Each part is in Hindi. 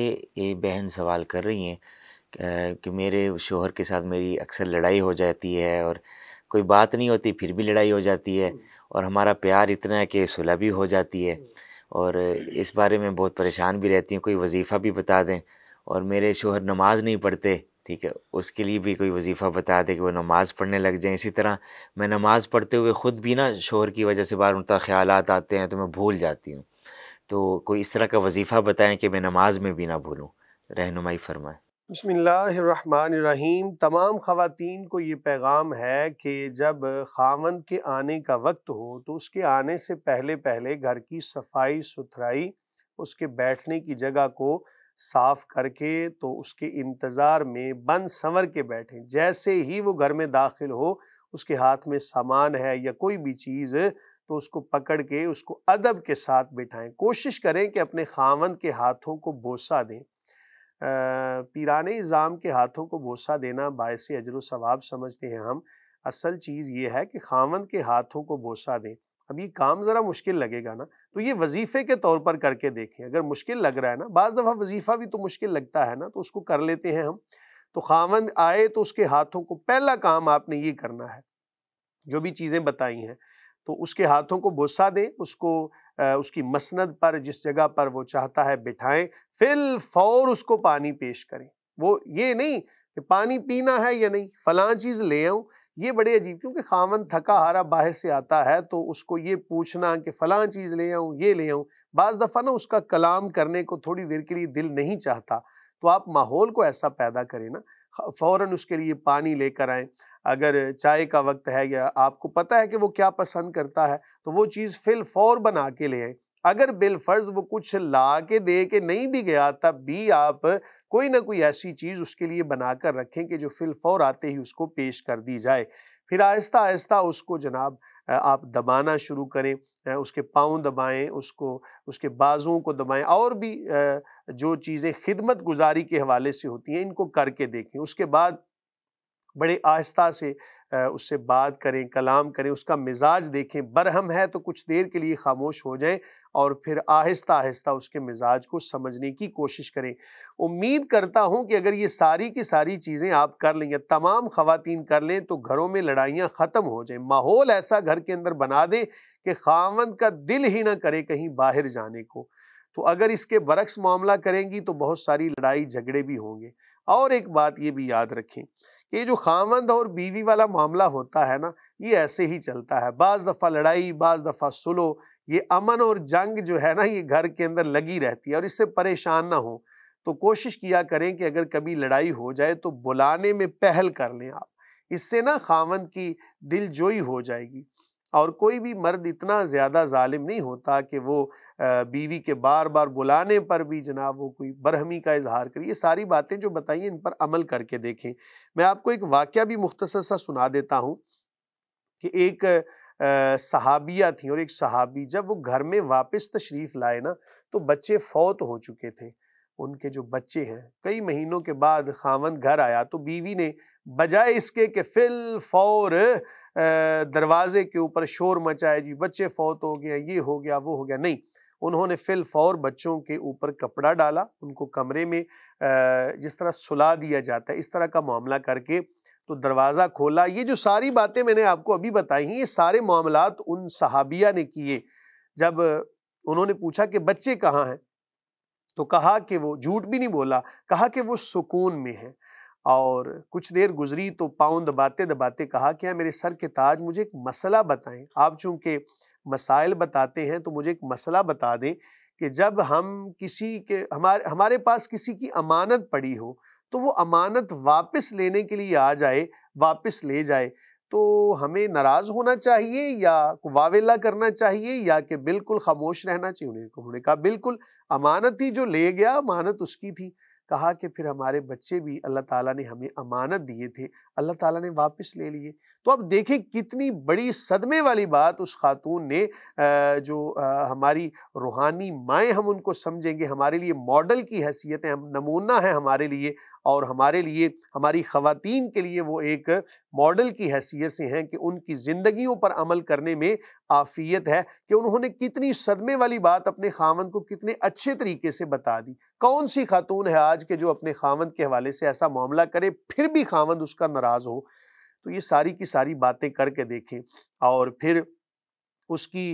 ये बहन सवाल कर रही हैं कि मेरे शोहर के साथ मेरी अक्सर लड़ाई हो जाती है और कोई बात नहीं होती फिर भी लड़ाई हो जाती है और हमारा प्यार इतना है कि सुलह भी हो जाती है और इस बारे में बहुत परेशान भी रहती हूँ कोई वजीफ़ा भी बता दें और मेरे शोहर नमाज़ नहीं पढ़ते ठीक है उसके लिए भी कोई वजीफ़ा बता दे कि वो नमाज़ पढ़ने लग जाए इसी तरह मैं नमाज़ पढ़ते हुए ख़ुद भी ना शोहर की वजह से बार उनका ख्याल आते हैं तो मैं भूल जाती हूँ तो कोई इस तरह का वजीफ़ा बताएं कि मैं नमाज में भी ना भूलूँ रहनुमाई फरमाएँ बसमीम तमाम ख़वातीन को ये पैगाम है कि जब खावन के आने का वक्त हो तो उसके आने से पहले पहले घर की सफाई सुथराई उसके बैठने की जगह को साफ करके तो उसके इंतज़ार में बन संवर के बैठें जैसे ही वो घर में दाखिल हो उसके हाथ में सामान है या कोई भी चीज़ तो उसको पकड़ के उसको अदब के साथ बिठाएं कोशिश करें कि अपने खावंद के हाथों को बोसा दें पीरान इज़ाम के हाथों को बोसा देना बायस अजर सवाब समझते हैं हम असल चीज़ ये है कि खावंद के हाथों को बोसा दें अब ये काम ज़रा मुश्किल लगेगा ना तो ये वजीफ़े के तौर पर करके देखें अगर मुश्किल लग रहा है ना बज़ दफ़ा वजीफ़ा भी तो मुश्किल लगता है ना तो उसको कर लेते हैं हम तो खावंद आए तो उसके हाथों को पहला काम आपने ये करना है जो भी चीज़ें बताई हैं तो उसके हाथों को बोसा दें उसको उसकी मसनद पर जिस जगह पर वो चाहता है बिठाएं फिल फौर उसको पानी पेश करें वो ये नहीं कि पानी पीना है या नहीं फलां चीज़ ले आऊँ ये बड़े अजीब क्योंकि खावन थका हारा बाहर से आता है तो उसको ये पूछना कि फ़लाँ चीज़ ले आऊँ ये ले आऊँ बाज दफ़ा ना उसका कलाम करने को थोड़ी देर के लिए दिल नहीं चाहता तो आप माहौल को ऐसा पैदा करें ना फ़ौर उसके लिए पानी लेकर आए अगर चाय का वक्त है या आपको पता है कि वो क्या पसंद करता है तो वो चीज़ फिल फौर बना के ले आए अगर बिलफर्ज वो कुछ ला के दे के नहीं भी गया तब भी आप कोई ना कोई ऐसी चीज़ उसके लिए बना कर रखें कि जो फिल फौर आते ही उसको पेश कर दी जाए फिर आहिस्ता आहिस्ता उसको जनाब आप दबाना शुरू करें उसके पाँव दबाएं उसको उसके बाजुओं को दबाएं और भी जो चीज़ें खिदमत गुजारी के हवाले से होती हैं इनको करके देखें उसके बाद बड़े आहिस्ता से उससे बात करें कलाम करें उसका मिजाज देखें बरहम है तो कुछ देर के लिए खामोश हो जाएं और फिर आहिस्ता आहिस्ता उसके मिजाज को समझने की कोशिश करें उम्मीद करता हूं कि अगर ये सारी की सारी चीज़ें आप कर लें या तमाम ख़वातीन कर लें तो घरों में लड़ाइयाँ ख़त्म हो जाएं माहौल ऐसा घर के अंदर बना दें कि खावन का दिल ही ना करे कहीं बाहर जाने को तो अगर इसके बरक्स मामला करेंगी तो बहुत सारी लड़ाई झगड़े भी होंगे और एक बात ये भी याद रखें ये जो खामंद और बीवी वाला मामला होता है ना ये ऐसे ही चलता है बाज़ दफ़ा लड़ाई बाज़ दफ़ा सुलो ये अमन और जंग जो है ना ये घर के अंदर लगी रहती है और इससे परेशान ना हो तो कोशिश किया करें कि अगर कभी लड़ाई हो जाए तो बुलाने में पहल कर लें आप इससे ना खामंद की दिलजोई हो जाएगी और कोई भी मर्द इतना ज़्यादा ालिम नहीं होता कि वो बीवी के बार बार बुलाने पर भी जनाब वो कोई बरहमी का इजहार करे ये सारी बातें जो बताइए इन पर अमल करके देखें मैं आपको एक वाक़ भी मुख्तसर सा सुना देता हूँ कि एक सहाबिया थी और एक सहाबी जब वो घर में वापस तशरीफ़ लाए ना तो बच्चे फौत हो चुके थे उनके जो बच्चे हैं कई महीनों के बाद खावंद घर आया तो बीवी ने बजाय इसके कि फिल फौर दरवाजे के ऊपर शोर मचाए जी बच्चे फौत हो गया ये हो गया वो हो गया नहीं उन्होंने फिल फौर बच्चों के ऊपर कपड़ा डाला उनको कमरे में जिस तरह सुला दिया जाता है इस तरह का मामला करके तो दरवाज़ा खोला ये जो सारी बातें मैंने आपको अभी बताई हैं ये सारे मामला उन सहाबिया ने किए जब उन्होंने पूछा कि बच्चे कहाँ हैं तो कहा कि वो झूठ भी नहीं बोला कहा कि वो सुकून में है और कुछ देर गुजरी तो पाँव दबाते दबाते कहा कि हाँ, मेरे सर के ताज मुझे एक मसला बताएं आप चूँकि मसाइल बताते हैं तो मुझे एक मसला बता दें कि जब हम किसी के हमारे हमारे पास किसी की अमानत पड़ी हो तो वो अमानत वापस लेने के लिए आ जाए वापस ले जाए तो हमें नाराज़ होना चाहिए या वावेला करना चाहिए या कि बिल्कुल खामोश रहना चाहिए उन्हें उन्होंने कहा बिल्कुल अमानत ही जो ले गया अमानत उसकी थी कहा कि फिर हमारे बच्चे भी अल्लाह ताला ने हमें अमानत दिए थे अल्लाह ताला ने वापस ले लिए तो अब देखें कितनी बड़ी सदमे वाली बात उस खातून ने जो हमारी रूहानी माएँ हम उनको समझेंगे हमारे लिए मॉडल की हैसियत है हम नमूना है हमारे लिए और हमारे लिए हमारी खातन के लिए वो एक मॉडल की हैसियत से हैं कि उनकी ज़िंदगियों पर अमल करने में आफियत है कि उन्होंने कितनी सदमे वाली बात अपने खामन को कितने अच्छे तरीके से बता दी कौन सी खातून है आज के जो अपने खामन के हवाले से ऐसा मामला करे फिर भी खामन उसका नाराज़ हो तो ये सारी की सारी बातें करके देखें और फिर उसकी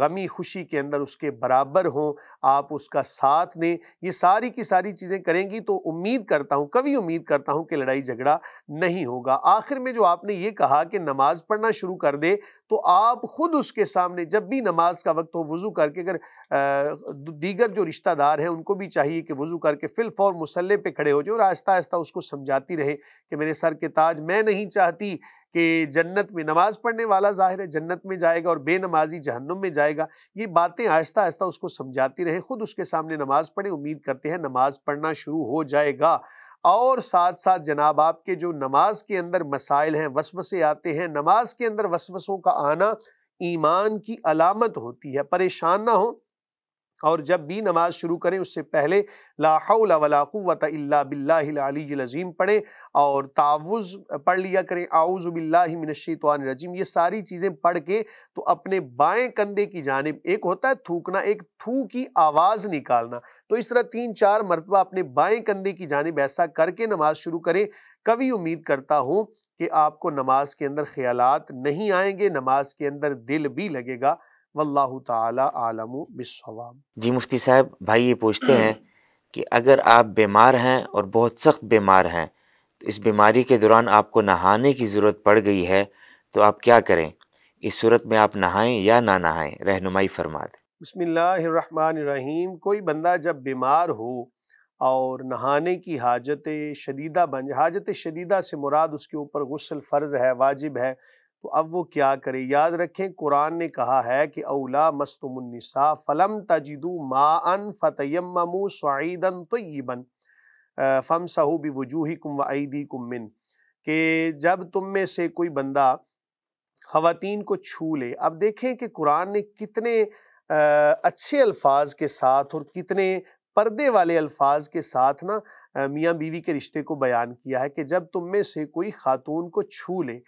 गमी खुशी के अंदर उसके बराबर हों आप उसका साथ दें ये सारी की सारी चीज़ें करेंगी तो उम्मीद करता हूँ कभी उम्मीद करता हूँ कि लड़ाई झगड़ा नहीं होगा आखिर में जो आपने ये कहा कि नमाज़ पढ़ना शुरू कर दे तो आप ख़ुद उसके सामने जब भी नमाज का वक्त हो वज़ू करके अगर दीगर जो रिश्तेदार हैं उनको भी चाहिए कि वज़ू करके फ़िल्फ और मुसल्ले पर खड़े हो जाए और आहिस्ता आहिस्ता उसको समझाती रहे कि मेरे सर के ताज मैं नहीं चाहती कि जन्नत में नमाज पढ़ने वाला ज़ाहिर है जन्नत में जाएगा और बेनमाजी जहन्नुम में जाएगा ये बातें आहिस्ता आहिस्ता उसको समझाती रहें खुद उसके सामने नमाज पढ़े उम्मीद करते हैं नमाज पढ़ना शुरू हो जाएगा और साथ साथ जनाब आपके जो नमाज के अंदर मसाइल हैं वसवसे आते हैं नमाज के अंदर वसवसों का आना ईमान की अलामत होती है परेशान ना हो और जब भी नमाज शुरू करें उससे पहले लाहौलावलाक़ुवत अल्ला बिल्लाजीम पढ़ें और तावुज़ पढ़ लिया करें आउज़बिल्लामिनशान रजीम ये सारी चीज़ें पढ़ के तो अपने बाएं कंधे की जानब एक होता है थूकना एक थू की आवाज़ निकालना तो इस तरह तीन चार मरतबा अपने बाएं कंधे की जानब ऐसा करके नमाज शुरू करें कभी उम्मीद करता हूँ कि आपको नमाज के अंदर ख्याल नहीं आएंगे नमाज के अंदर दिल भी लगेगा वल्लाह तलम जी मुफ्ती साहब भाई ये पूछते हैं कि अगर आप बीमार हैं और बहुत सख्त बीमार हैं तो इस बीमारी के दौरान आपको नहाने की ज़रूरत पड़ गई है तो आप क्या करें इस सूरत में आप नहाएं या ना नहाएं रहनुमाई फरमा दें बसमीम कोई बंदा जब बीमार हो और नहाने की हाजत शदीदा बन हाजत शदीदा से मुराद उसके ऊपर गसल फ़र्ज़ है वाजिब है तो अब वो क्या करे याद रखें कुरान ने कहा है कि अवला मस्तमसा फ़लम तजिदू माअन फ़तयमू सईदन तयबन फ़म सहू बिवजूही कुम वईदी कुमिन के जब तुम में से कोई बंदा ख़वान को छू ले अब देखें कि कुरान ने कितने अच्छे अल्फाज के साथ और कितने पर्दे वाले अल्फाज के साथ ना मियाँ बीवी के रिश्ते को बयान किया है कि जब तुम में से कोई ख़ातून को छू ले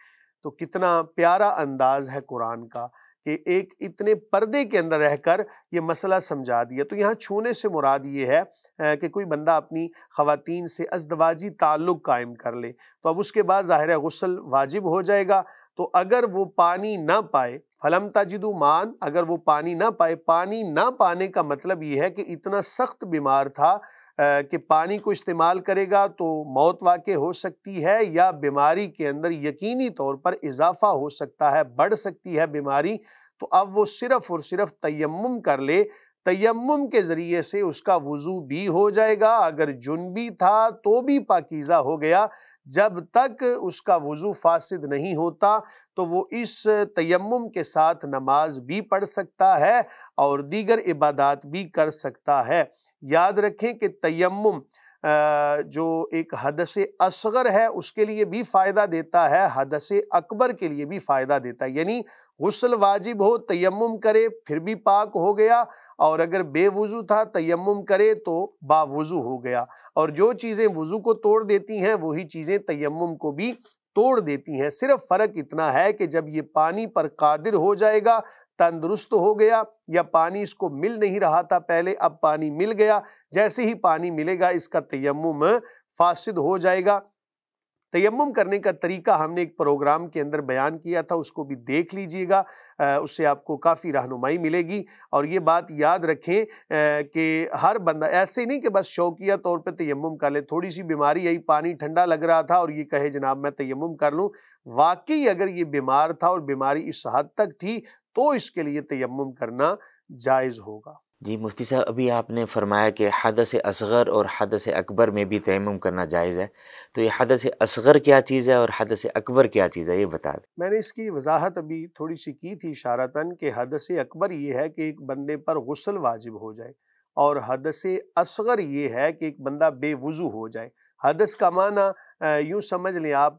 तो कितना प्यारा अंदाज है कुरान का कि एक इतने पर्दे के अंदर रहकर ये मसला समझा दिया तो यहाँ छूने से मुराद ये है कि कोई बंदा अपनी ख़वातीन से अजदवाजी ताल्लुक़ कायम कर ले तो अब उसके बाद ज़ाहिर गसल वाजिब हो जाएगा तो अगर वो पानी ना पाए फलम तजिदु मान अगर वो पानी ना पाए पानी ना पाने का मतलब ये है कि इतना सख्त बीमार था कि पानी को इस्तेमाल करेगा तो मौत वाक़ हो सकती है या बीमारी के अंदर यकीनी तौर पर इजाफा हो सकता है बढ़ सकती है बीमारी तो अब वो सिर्फ़ और सिर्फ तयम कर ले तयम के ज़रिए से उसका वज़ू भी हो जाएगा अगर जुन भी था तो भी पाकिज़ा हो गया जब तक उसका वज़ू फासिद नहीं होता तो वो इस तयम के साथ नमाज भी पढ़ सकता है और दीगर इबादत भी कर सकता है याद रखें कि तयम जो एक हदस असगर है उसके लिए भी फ़ायदा देता है हदस अकबर के लिए भी फ़ायदा देता है यानी गसल वाजिब हो तयम करे फिर भी पाक हो गया और अगर बेवज़ू था तयम करे तो बावज़ू हो गया और जो चीज़ें वज़ू को तोड़ देती हैं वही चीज़ें तयम को भी तोड़ देती हैं सिर्फ फ़र्क इतना है कि जब ये पानी पर कादिर हो जाएगा तंदुरुस्त हो गया या पानी इसको मिल नहीं रहा था पहले अब पानी मिल गया जैसे ही पानी मिलेगा इसका तयम फासिद हो जाएगा तयम करने का तरीका हमने एक प्रोग्राम के अंदर बयान किया था उसको भी देख लीजिएगा उससे आपको काफ़ी रहनुमाई मिलेगी और ये बात याद रखें कि हर बंदा ऐसे नहीं कि बस शौकिया तौर पे तयम कर ले थोड़ी सी बीमारी आई पानी ठंडा लग रहा था और ये कहे जनाब मैं तयम कर लूँ वाकई अगर ये बीमार था और बीमारी इस हद तक थी तो इसके लिए तयम करना जायज़ होगा जी मुफ्ती साहब अभी आपने फरमाया कि हद से असगर और हद से अकबर में भी तयम करना जायज़ है तो ये हद से असगर क्या चीज़ है और हद से अकबर क्या चीज़ है ये बता दें मैंने इसकी वजाहत अभी थोड़ी सी की थी इशारतन कि हद से अकबर ये है कि एक बंदे पर गसल वाजिब हो जाए और हद से असगर ये है कि एक बंदा बेवज़ू हो जाए हदस का माना यूँ समझ लें आप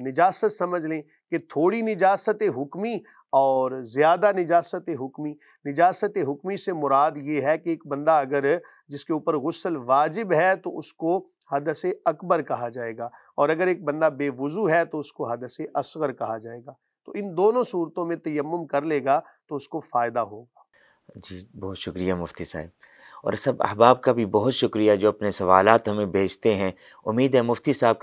निजासत समझ लें कि थोड़ी निजासत हुक्मी और ज़्यादा निजात हुक्मी निजात हुक्मी से मुराद ये है कि एक बंदा अगर जिसके ऊपर गसल वाजिब है तो उसको हदस अकबर कहा जाएगा और अगर एक बंदा बेवज़ू है तो उसको हदस असगर कहा जाएगा तो इन दोनों सूरतों में तयम कर लेगा तो उसको फ़ायदा होगा जी बहुत शुक्रिया मुफ्ती साहब और सब अहबाब का भी बहुत शुक्रिया जो अपने सवाल हमें भेजते हैं उम्मीद है मुफ्ती साहब के